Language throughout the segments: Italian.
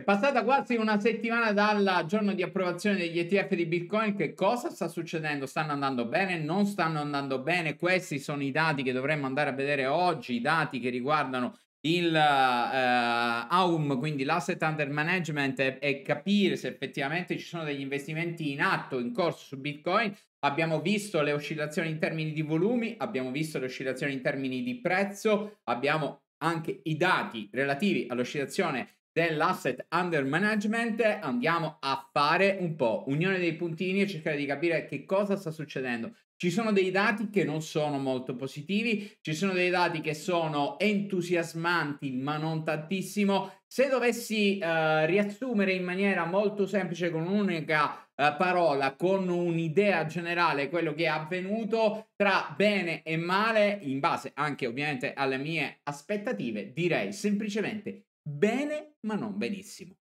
È passata quasi una settimana dal giorno di approvazione degli ETF di Bitcoin. Che cosa sta succedendo? Stanno andando bene? Non stanno andando bene? Questi sono i dati che dovremmo andare a vedere oggi, i dati che riguardano il uh, eh, AUM, quindi l'asset under management, e, e capire se effettivamente ci sono degli investimenti in atto, in corso su Bitcoin. Abbiamo visto le oscillazioni in termini di volumi, abbiamo visto le oscillazioni in termini di prezzo, abbiamo anche i dati relativi all'oscillazione dell'asset under management andiamo a fare un po' unione dei puntini e cercare di capire che cosa sta succedendo. Ci sono dei dati che non sono molto positivi, ci sono dei dati che sono entusiasmanti ma non tantissimo. Se dovessi eh, riassumere in maniera molto semplice con un'unica eh, parola, con un'idea generale quello che è avvenuto tra bene e male, in base anche ovviamente alle mie aspettative, direi semplicemente bene ma non benissimo.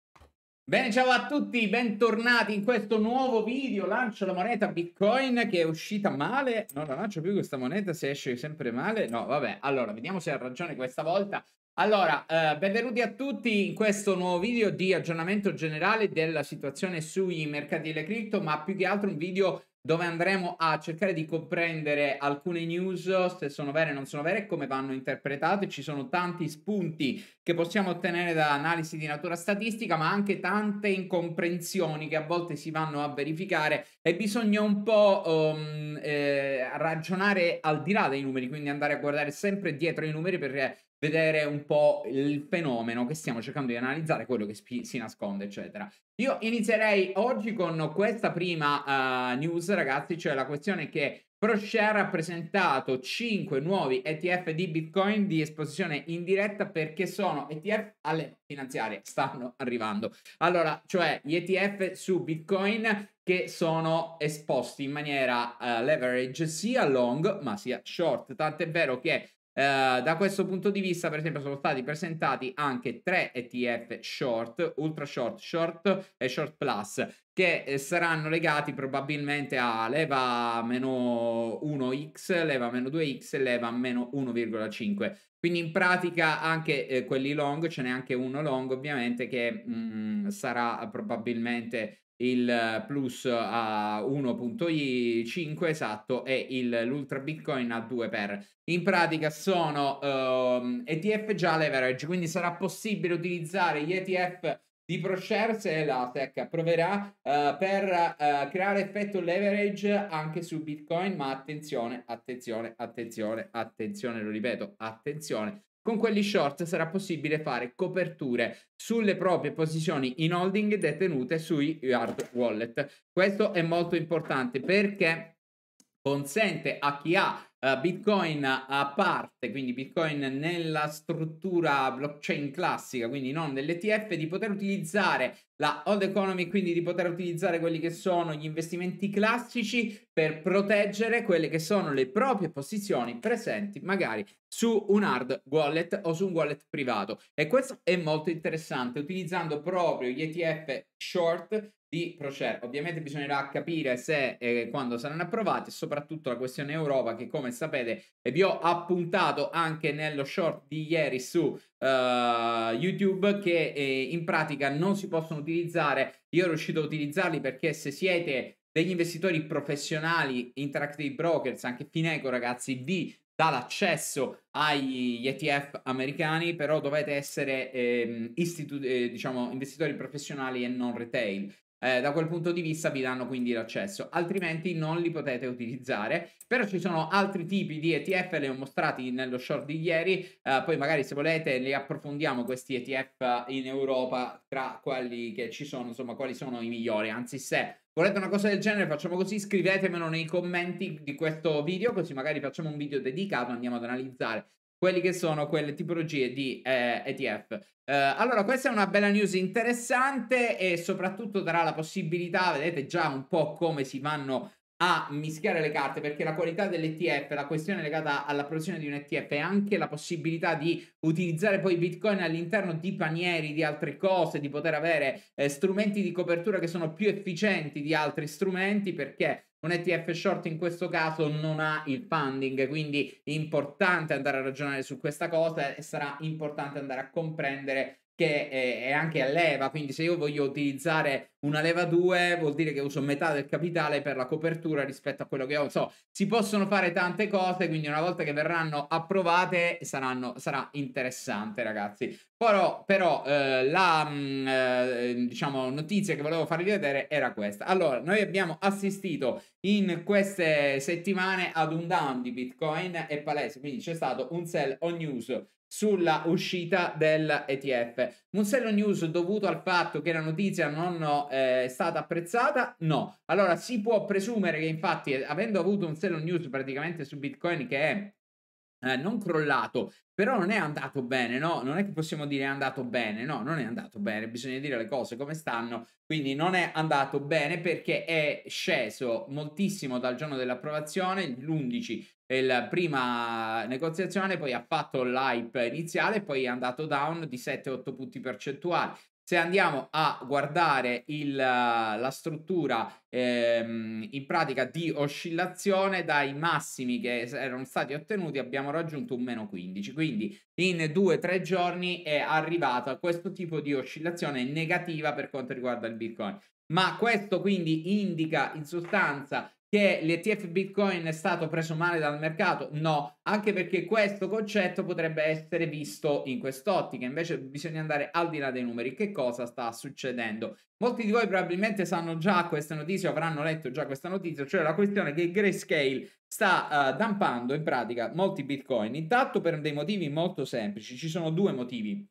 Bene, ciao a tutti, bentornati in questo nuovo video. Lancio la moneta Bitcoin che è uscita male. Non la lancio più questa moneta se esce sempre male. No, vabbè, allora vediamo se ha ragione questa volta. Allora, eh, benvenuti a tutti in questo nuovo video di aggiornamento generale della situazione sui mercati delle cripto, ma più che altro un video dove andremo a cercare di comprendere alcune news, se sono vere o non sono vere, come vanno interpretate. Ci sono tanti spunti che possiamo ottenere da analisi di natura statistica, ma anche tante incomprensioni che a volte si vanno a verificare e bisogna un po' um, eh, ragionare al di là dei numeri, quindi andare a guardare sempre dietro i numeri per vedere un po' il fenomeno che stiamo cercando di analizzare, quello che spi- si nasconde, eccetera. Io inizierei oggi con questa prima uh, news, ragazzi, cioè la questione che ProShare ha presentato 5 nuovi ETF di Bitcoin di esposizione indiretta perché sono ETF alle finanziarie, stanno arrivando. Allora, cioè gli ETF su Bitcoin che sono esposti in maniera uh, leverage sia long ma sia short, tant'è vero che eh, da questo punto di vista, per esempio, sono stati presentati anche tre ETF short, ultra short, short e short plus, che eh, saranno legati probabilmente a leva meno 1x, leva meno 2x e leva meno 1,5. Quindi in pratica anche eh, quelli long, ce n'è anche uno long ovviamente che mh, mm, sarà probabilmente il plus a 1.5 esatto e il, l'ultra bitcoin a 2 per in pratica sono um, ehm, ETF già leverage quindi sarà possibile utilizzare gli ETF di ProShares e la SEC approverà uh, eh, per uh, creare effetto leverage anche su bitcoin ma attenzione attenzione attenzione attenzione lo ripeto attenzione con quelli short sarà possibile fare coperture sulle proprie posizioni in holding detenute sui hard wallet. Questo è molto importante perché consente a chi ha uh, Bitcoin a parte, quindi Bitcoin nella struttura blockchain classica, quindi non dell'ETF, di poter utilizzare la old economy, quindi di poter utilizzare quelli che sono gli investimenti classici per proteggere quelle che sono le proprie posizioni presenti magari su un hard wallet o su un wallet privato. E questo è molto interessante, utilizzando proprio gli ETF short di Procer. Ovviamente bisognerà capire se e eh, quando saranno approvati, soprattutto la questione Europa che come sapete eh, vi ho appuntato anche nello short di ieri su uh, YouTube che eh, in pratica non si possono utilizzare. Io ero riuscito a utilizzarli perché se siete degli investitori professionali, Interactive Brokers, anche Fineco ragazzi, vi dà l'accesso agli ETF americani, però dovete essere ehm, istitu- eh, diciamo investitori professionali e non retail. Eh, da quel punto di vista vi danno quindi l'accesso, altrimenti non li potete utilizzare. Però ci sono altri tipi di ETF, li ho mostrati nello short di ieri, eh, poi magari se volete li approfondiamo questi ETF in Europa tra quelli che ci sono, insomma quali sono i migliori. Anzi, se volete una cosa del genere facciamo così, scrivetemelo nei commenti di questo video, così magari facciamo un video dedicato, andiamo ad analizzare quelli che sono quelle tipologie di eh, ETF. Eh, allora, questa è una bella news interessante e soprattutto darà la possibilità, vedete già un po' come si vanno a mischiare le carte perché la qualità dell'ETF, la questione legata alla produzione di un ETF e anche la possibilità di utilizzare poi Bitcoin all'interno di panieri, di altre cose, di poter avere eh, strumenti di copertura che sono più efficienti di altri strumenti perché un ETF short in questo caso non ha il funding, quindi è importante andare a ragionare su questa cosa e sarà importante andare a comprendere che è, è anche a leva, quindi se io voglio utilizzare una leva 2 vuol dire che uso metà del capitale per la copertura rispetto a quello che ho. So, si possono fare tante cose, quindi una volta che verranno approvate saranno, sarà interessante ragazzi. Però, però eh, la mh, mm, eh, diciamo, notizia che volevo farvi vedere era questa. Allora, noi abbiamo assistito in queste settimane ad un down di Bitcoin, è palese, quindi c'è stato un sell on news sulla uscita dell'ETF. Monsello News dovuto al fatto che la notizia non eh, è eh, stata apprezzata? No. Allora si può presumere che infatti avendo avuto un Monsello News praticamente su Bitcoin che è eh, non crollato, però non è andato bene, no? Non è che possiamo dire è andato bene, no, non è andato bene, bisogna dire le cose come stanno, quindi non è andato bene perché è sceso moltissimo dal giorno dell'approvazione, l'11 la prima negoziazione, poi ha fatto l'hype iniziale, poi è andato down di 7-8 punti percentuali. Se andiamo a guardare il, la struttura ehm, in pratica di oscillazione, dai massimi che erano stati ottenuti abbiamo raggiunto un meno 15, quindi in 2-3 giorni è arrivato a questo tipo di oscillazione negativa per quanto riguarda il Bitcoin. Ma questo quindi indica in sostanza che l'ETF Bitcoin è stato preso male dal mercato? No, anche perché questo concetto potrebbe essere visto in quest'ottica, invece bisogna andare al di là dei numeri, che cosa sta succedendo? Molti di voi probabilmente sanno già questa notizia, avranno letto già questa notizia, cioè la questione che Grayscale sta uh, eh, dumpando in pratica molti Bitcoin, intanto per dei motivi molto semplici, ci sono due motivi.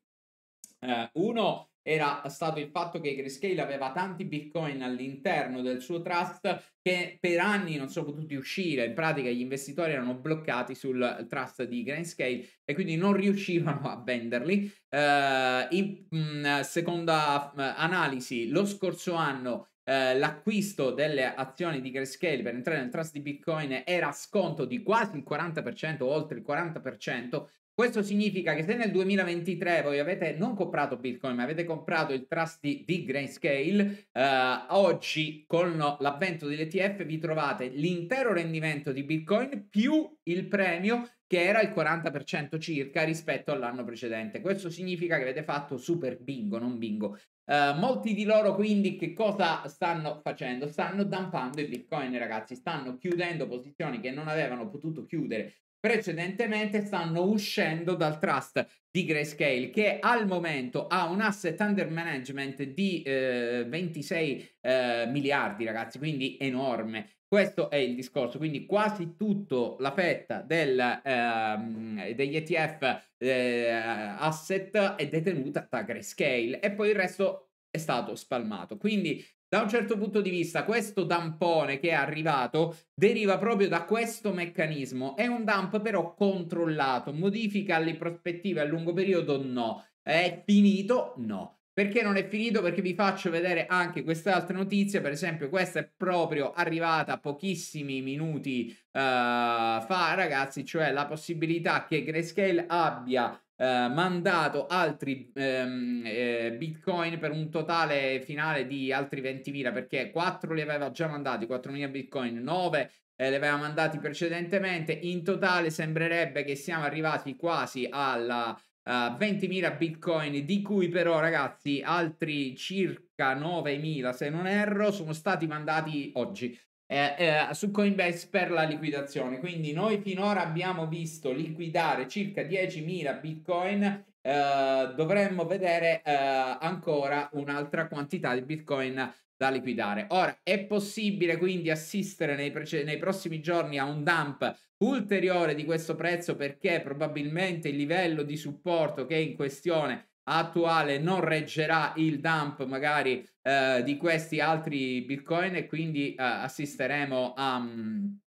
Uh, uno era stato il fatto che Grayscale aveva tanti bitcoin all'interno del suo trust che per anni non sono potuti uscire, in pratica gli investitori erano bloccati sul trust di Grayscale e quindi non riuscivano a venderli. Uh, in mh, mm, seconda mh, mm, analisi, lo scorso anno eh, l'acquisto delle azioni di Grayscale per entrare nel trust di Bitcoin era a sconto di quasi il 40%, oltre il 40%, questo significa che se nel 2023 voi avete non comprato Bitcoin, ma avete comprato il trust di, di Grayscale, eh, oggi con l'avvento dell'ETF vi trovate l'intero rendimento di Bitcoin più il premio che era il 40% circa rispetto all'anno precedente. Questo significa che avete fatto super bingo, non bingo. Eh, molti di loro quindi che cosa stanno facendo? Stanno dumpando i bitcoin ragazzi, stanno chiudendo posizioni che non avevano potuto chiudere precedentemente stanno uscendo dal trust di Grayscale che al momento ha un asset under management di eh, 26 eh, miliardi ragazzi quindi enorme questo è il discorso, quindi quasi tutta la fetta del, eh, degli ETF eh, asset è detenuta da Grayscale e poi il resto è stato spalmato. Quindi da un certo punto di vista, questo dampone che è arrivato deriva proprio da questo meccanismo. È un dump però controllato, modifica le prospettive a lungo periodo? No. È finito? No. Perché non è finito? Perché vi faccio vedere anche queste altre notizie, per esempio questa è proprio arrivata pochissimi minuti uh, fa, ragazzi, cioè la possibilità che Grayscale abbia eh, mandato altri ehm, eh, bitcoin per un totale finale di altri 20.000 perché 4 li aveva già mandati 4.000 bitcoin 9 eh, li aveva mandati precedentemente in totale sembrerebbe che siamo arrivati quasi alla uh, 20.000 bitcoin di cui però ragazzi altri circa 9.000 se non erro sono stati mandati oggi eh, eh, su Coinbase per la liquidazione. Quindi noi finora abbiamo visto liquidare circa 10.000 bitcoin. Eh, dovremmo vedere eh, ancora un'altra quantità di bitcoin da liquidare. Ora è possibile quindi assistere nei, prece- nei, prossimi giorni a un dump ulteriore di questo prezzo perché probabilmente il livello di supporto che è in questione attuale non reggerà il dump magari eh, di questi altri bitcoin e quindi eh, assisteremo a um,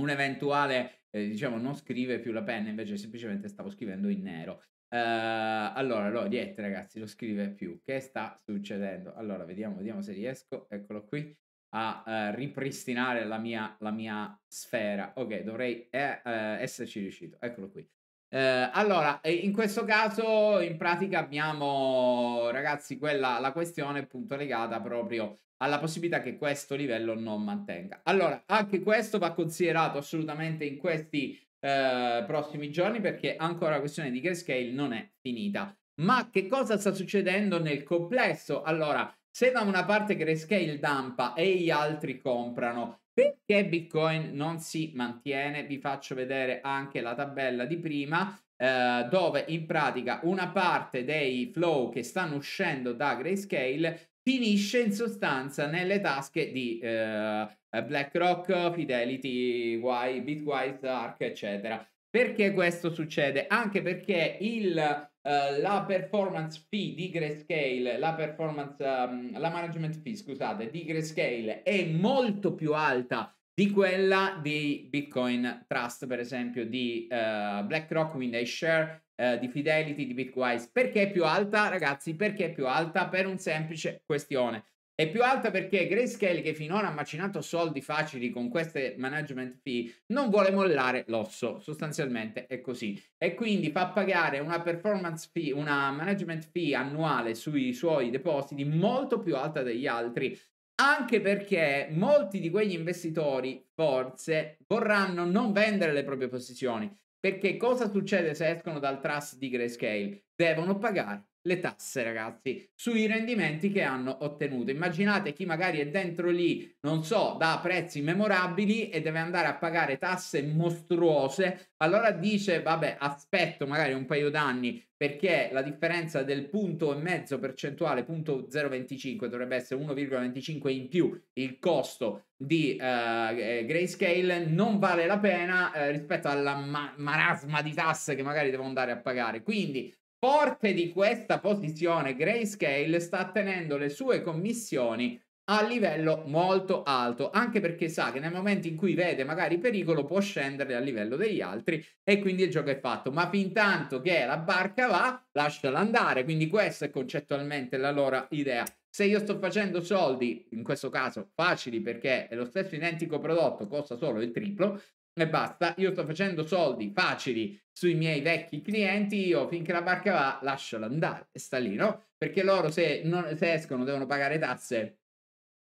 un eventuale eh, diciamo non scrive più la penna invece semplicemente stavo scrivendo in nero eh, allora lo diete ragazzi lo scrive più che sta succedendo allora vediamo vediamo se riesco eccolo qui a eh, ripristinare la mia la mia sfera ok dovrei eh, esserci riuscito eccolo qui eh, allora, in questo caso in pratica abbiamo, ragazzi, quella, la questione appunto legata proprio alla possibilità che questo livello non mantenga. Allora, anche questo va considerato assolutamente in questi eh, prossimi giorni perché ancora la questione di grayscale non è finita. Ma che cosa sta succedendo nel complesso? Allora, se da una parte grayscale dampa e gli altri comprano, perché Bitcoin non si mantiene? Vi faccio vedere anche la tabella di prima eh, dove in pratica una parte dei flow che stanno uscendo da Grayscale finisce in sostanza nelle tasche di eh, BlackRock, Fidelity, Bitwise, Ark, eccetera. Perché questo succede? Anche perché il eh, la performance fee di Grayscale, la performance, um, la management fee, scusate, di Grayscale è molto più alta di quella di Bitcoin Trust, per esempio, di uh, BlackRock, quindi iShare, uh, eh, di Fidelity, di Bitwise. Perché è più alta, ragazzi? Perché è più alta per un semplice questione. È più alta perché Grayscale, che finora ha macinato soldi facili con queste management fee, non vuole mollare l'osso, sostanzialmente è così. E quindi fa pagare una performance fee, una management fee annuale sui suoi depositi molto più alta degli altri, anche perché molti di quegli investitori forse vorranno non vendere le proprie posizioni. Perché cosa succede se escono dal trust di Grayscale? devono pagare le tasse, ragazzi, sui rendimenti che hanno ottenuto. Immaginate chi magari è dentro lì, non so, da prezzi memorabili e deve andare a pagare tasse mostruose, allora dice, vabbè, aspetto magari un paio d'anni perché la differenza del punto e mezzo percentuale, punto 0,25, dovrebbe essere 1,25 in più il costo di eh, eh, Grayscale, non vale la pena eh, rispetto alla ma- marasma di tasse che magari devo andare a pagare. Quindi Forte di questa posizione, Grayscale sta tenendo le sue commissioni a livello molto alto, anche perché sa che nel momento in cui vede magari pericolo può scendere a livello degli altri e quindi il gioco è fatto. Ma fin tanto che la barca va, lasciala andare. Quindi questa è concettualmente la loro idea. Se io sto facendo soldi, in questo caso facili perché è lo stesso identico prodotto, costa solo il triplo, e basta. Io sto facendo soldi facili sui miei vecchi clienti, io finché la barca va lasciala andare e sta lì, no? Perché loro se, non, se escono devono pagare tasse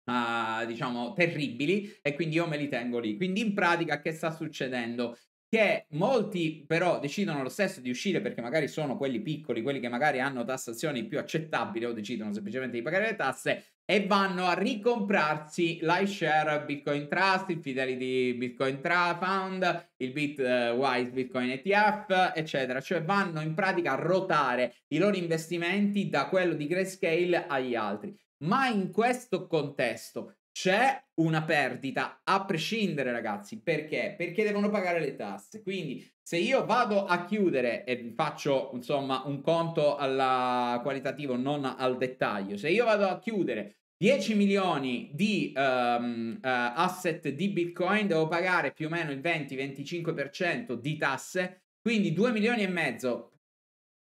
Uh, diciamo terribili e quindi io me li tengo lì. Quindi in pratica che sta succedendo? Che molti però decidono lo stesso di uscire perché magari sono quelli piccoli, quelli che magari hanno tassazioni più accettabili o decidono semplicemente di pagare le tasse e vanno a ricomprarsi l'iShare Bitcoin Trust, il Fidelity Bitcoin Trust Fund, il Bitwise eh, Bitcoin ETF, eccetera. Cioè vanno in pratica a rotare i loro investimenti da quello di Grayscale agli altri. Ma in questo contesto c'è una perdita a prescindere ragazzi perché perché devono pagare le tasse quindi se io vado a chiudere e faccio insomma un conto alla qualitativo non al dettaglio se io vado a chiudere 10 milioni di um, uh, asset di Bitcoin devo pagare più o meno il 20-25% di tasse, quindi 2 milioni e mezzo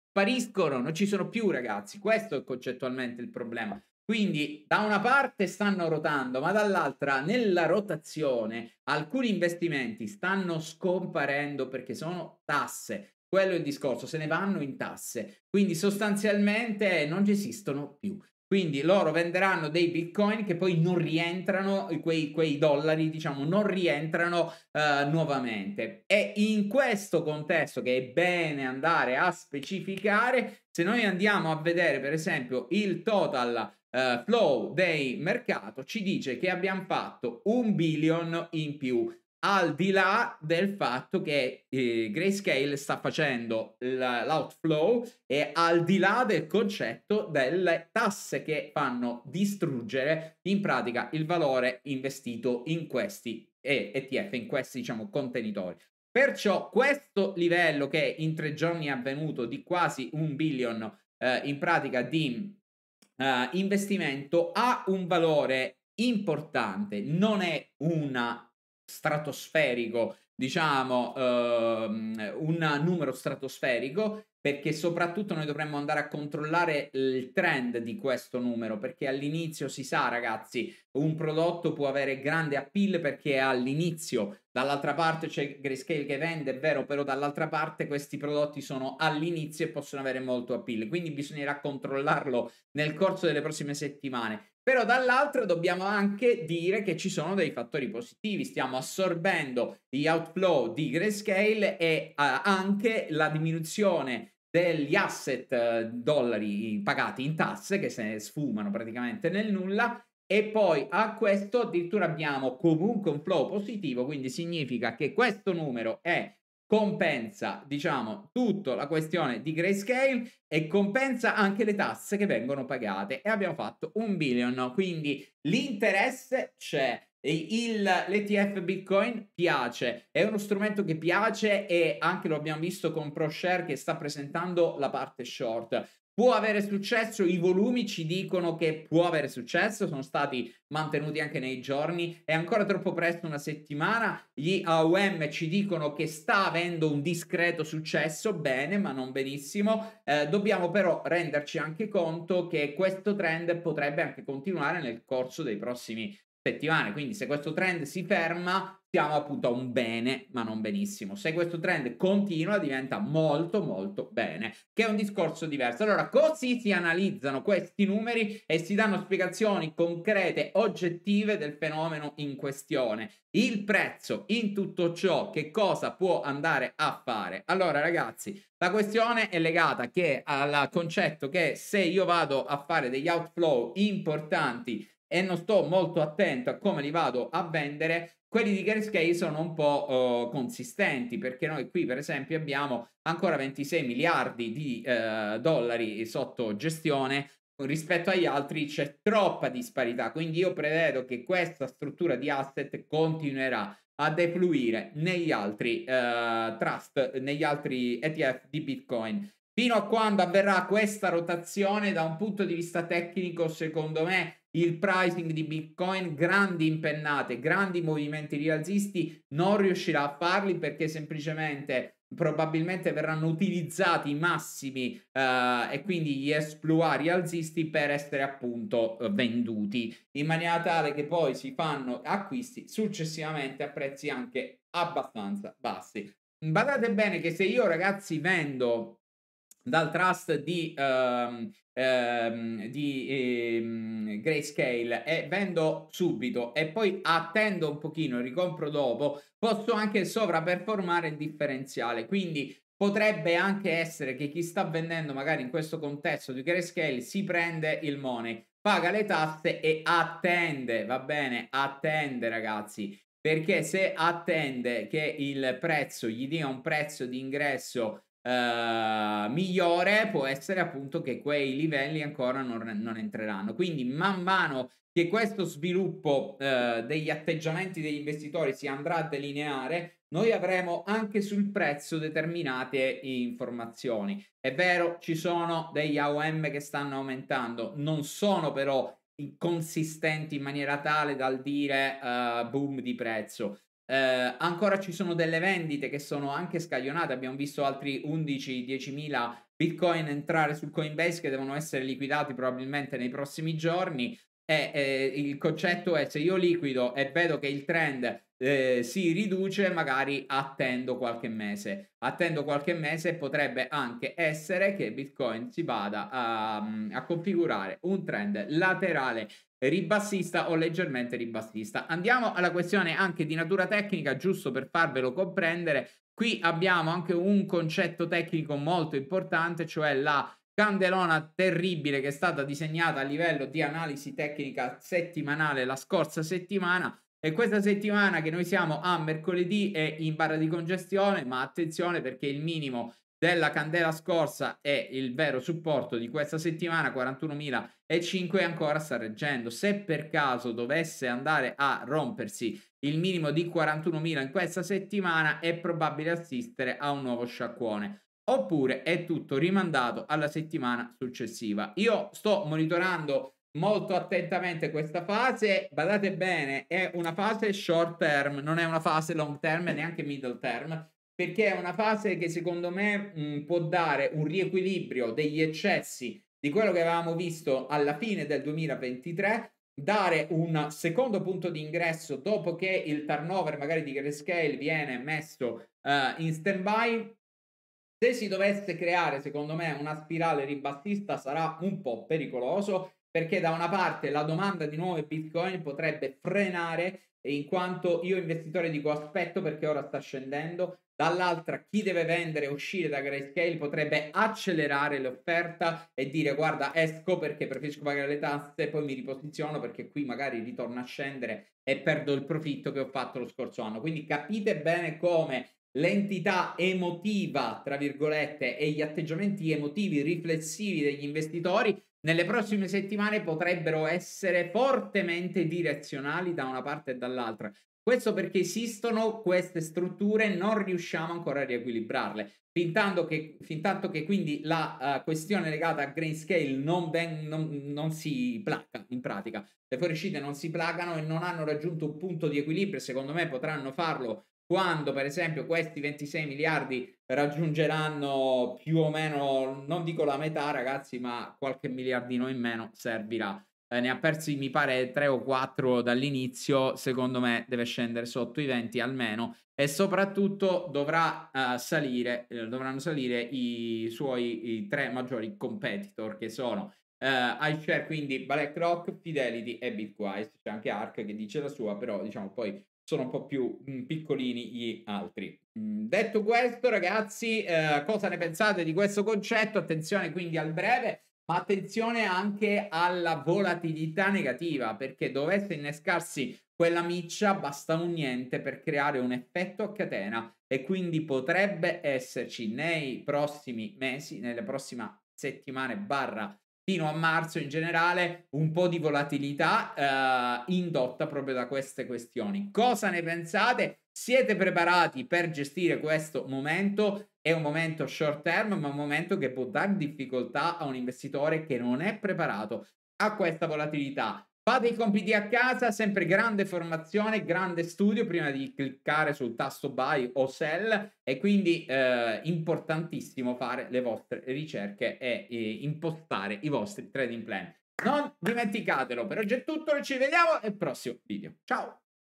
spariscono, non ci sono più ragazzi, questo è concettualmente il problema. Quindi da una parte stanno rotando, ma dall'altra nella rotazione alcuni investimenti stanno scomparendo perché sono tasse. Quello è il discorso, se ne vanno in tasse. Quindi sostanzialmente non esistono più. Quindi loro venderanno dei bitcoin che poi non rientrano, quei, quei dollari diciamo non rientrano uh, nuovamente. È in questo contesto che è bene andare a specificare, se noi andiamo a vedere per esempio il total uh, flow dei mercati, ci dice che abbiamo fatto un billion in più al di là del fatto che eh, Grayscale sta facendo l'outflow e al di là del concetto delle tasse che fanno distruggere in pratica il valore investito in questi ETF, in questi diciamo contenitori. Perciò questo livello che in tre giorni è avvenuto di quasi un billion eh, in pratica di eh, investimento ha un valore importante, non è una stratosferico, diciamo, ehm, un numero stratosferico, perché soprattutto noi dovremmo andare a controllare il trend di questo numero, perché all'inizio si sa, ragazzi, un prodotto può avere grande appeal perché è all'inizio, dall'altra parte c'è Grayscale che vende, è vero, però dall'altra parte questi prodotti sono all'inizio e possono avere molto appeal, quindi bisognerà controllarlo nel corso delle prossime settimane. Però dall'altro dobbiamo anche dire che ci sono dei fattori positivi, stiamo assorbendo gli outflow di Grayscale e uh, anche la diminuzione degli asset eh, dollari pagati in tasse che se ne sfumano praticamente nel nulla e poi a questo addirittura abbiamo comunque un flow positivo, quindi significa che questo numero è compensa, diciamo, tutta la questione di grayscale e compensa anche le tasse che vengono pagate e abbiamo fatto un billion, quindi l'interesse c'è. Il, L'ETF Bitcoin piace, è uno strumento che piace e anche lo abbiamo visto con ProShare che sta presentando la parte short. Può avere successo, i volumi ci dicono che può avere successo, sono stati mantenuti anche nei giorni, è ancora troppo presto una settimana, gli AOM ci dicono che sta avendo un discreto successo, bene ma non benissimo, eh, dobbiamo però renderci anche conto che questo trend potrebbe anche continuare nel corso dei prossimi settimane. Quindi se questo trend si ferma, siamo appunto a un bene, ma non benissimo. Se questo trend continua, diventa molto molto bene, che è un discorso diverso. Allora, così si analizzano questi numeri e si danno spiegazioni concrete, oggettive del fenomeno in questione. Il prezzo in tutto ciò che cosa può andare a fare? Allora, ragazzi, la questione è legata che al concetto che se io vado a fare degli outflow importanti e non sto molto attento a come li vado a vendere, quelli di Grayscale sono un po' eh, consistenti perché noi qui per esempio abbiamo ancora 26 miliardi di eh, dollari sotto gestione rispetto agli altri c'è troppa disparità quindi io prevedo che questa struttura di asset continuerà a defluire negli altri eh, trust negli altri ETF di Bitcoin fino a quando avverrà questa rotazione da un punto di vista tecnico secondo me il pricing di Bitcoin, grandi impennate, grandi movimenti rialzisti, non riuscirà a farli perché semplicemente probabilmente verranno utilizzati i massimi uh, e quindi gli esploit rialzisti per essere appunto eh, venduti in maniera tale che poi si fanno acquisti successivamente a prezzi anche abbastanza bassi. Badate bene che se io ragazzi vendo dal trust di, uh, uh, di eh, grayscale e vendo subito e poi attendo un pochino ricompro dopo, posso anche sovraperformare il differenziale. Quindi potrebbe anche essere che chi sta vendendo magari in questo contesto di grayscale si prende il money, paga le tasse e attende, va bene, attende ragazzi. Perché se attende che il prezzo gli dia un prezzo di ingresso eh, migliore può essere appunto che quei livelli ancora non, non entreranno. Quindi man mano che questo sviluppo eh, degli atteggiamenti degli investitori si andrà a delineare, noi avremo anche sul prezzo determinate informazioni. È vero, ci sono degli AOM che stanno aumentando, non sono però consistenti in maniera tale dal dire uh, boom di prezzo. Eh, ancora ci sono delle vendite che sono anche scaglionate, abbiamo visto altri 11-10.000 bitcoin entrare sul Coinbase che devono essere liquidati probabilmente nei prossimi giorni. E, eh, il concetto è se io liquido e vedo che il trend eh, si riduce, magari attendo qualche mese. Attendo qualche mese potrebbe anche essere che Bitcoin si vada a, mm, a configurare un trend laterale ribassista o leggermente ribassista. Andiamo alla questione anche di natura tecnica, giusto per farvelo comprendere. Qui abbiamo anche un concetto tecnico molto importante, cioè la candelona terribile che è stata disegnata a livello di analisi tecnica settimanale la scorsa settimana. E questa settimana che noi siamo a mercoledì è in barra di congestione, ma attenzione perché il minimo della candela scorsa è il vero supporto di questa settimana 41.005 ancora sta reggendo se per caso dovesse andare a rompersi il minimo di 41.000 in questa settimana è probabile assistere a un nuovo sciacquone oppure è tutto rimandato alla settimana successiva io sto monitorando molto attentamente questa fase badate bene è una fase short term non è una fase long term neanche middle term perché è una fase che secondo me mh, mm, può dare un riequilibrio degli eccessi di quello che avevamo visto alla fine del 2023 dare un secondo punto di ingresso dopo che il turnover magari di Grayscale viene messo uh, in stand by se si dovesse creare secondo me una spirale ribassista sarà un po' pericoloso perché da una parte la domanda di nuove bitcoin potrebbe frenare in quanto io investitore dico aspetto perché ora sta scendendo dall'altra chi deve vendere e uscire da Grayscale potrebbe accelerare l'offerta e dire guarda esco perché preferisco pagare le tasse poi mi riposiziono perché qui magari ritorno a scendere e perdo il profitto che ho fatto lo scorso anno quindi capite bene come l'entità emotiva tra virgolette e gli atteggiamenti emotivi riflessivi degli investitori nelle prossime settimane potrebbero essere fortemente direzionali da una parte e dall'altra. Questo perché esistono queste strutture e non riusciamo ancora a riequilibrarle. Fintanto che, fintanto che quindi la uh, questione legata a grayscale non, ben, non, non si placa in pratica, le fuoriuscite non si placano e non hanno raggiunto un punto di equilibrio, secondo me potranno farlo quando per esempio questi 26 miliardi raggiungeranno più o meno, non dico la metà ragazzi, ma qualche miliardino in meno servirà eh, ne ha persi mi pare 3 o 4 dall'inizio, secondo me deve scendere sotto i 20 almeno e soprattutto dovrà eh, salire, eh, dovranno salire i suoi i tre maggiori competitor che sono eh, iShare, quindi BlackRock, Fidelity e Bitwise, c'è anche ARC che dice la sua, però diciamo poi sono un po' più mh, mm, piccolini gli altri. Mh, mm, detto questo, ragazzi, eh, cosa ne pensate di questo concetto? Attenzione quindi al breve, ma attenzione anche alla volatilità negativa, perché dovesse innescarsi quella miccia, basta un niente per creare un effetto a catena e quindi potrebbe esserci nei prossimi mesi, nelle prossime settimane barra fino a marzo in generale un po' di volatilità eh, indotta proprio da queste questioni. Cosa ne pensate? Siete preparati per gestire questo momento? È un momento short term, ma un momento che può dare difficoltà a un investitore che non è preparato a questa volatilità. Fate i compiti a casa, sempre grande formazione, grande studio prima di cliccare sul tasto buy o sell e quindi eh, importantissimo fare le vostre ricerche e eh, impostare i vostri trading plan. Non dimenticatelo, per oggi è tutto, ci vediamo nel prossimo video. Ciao!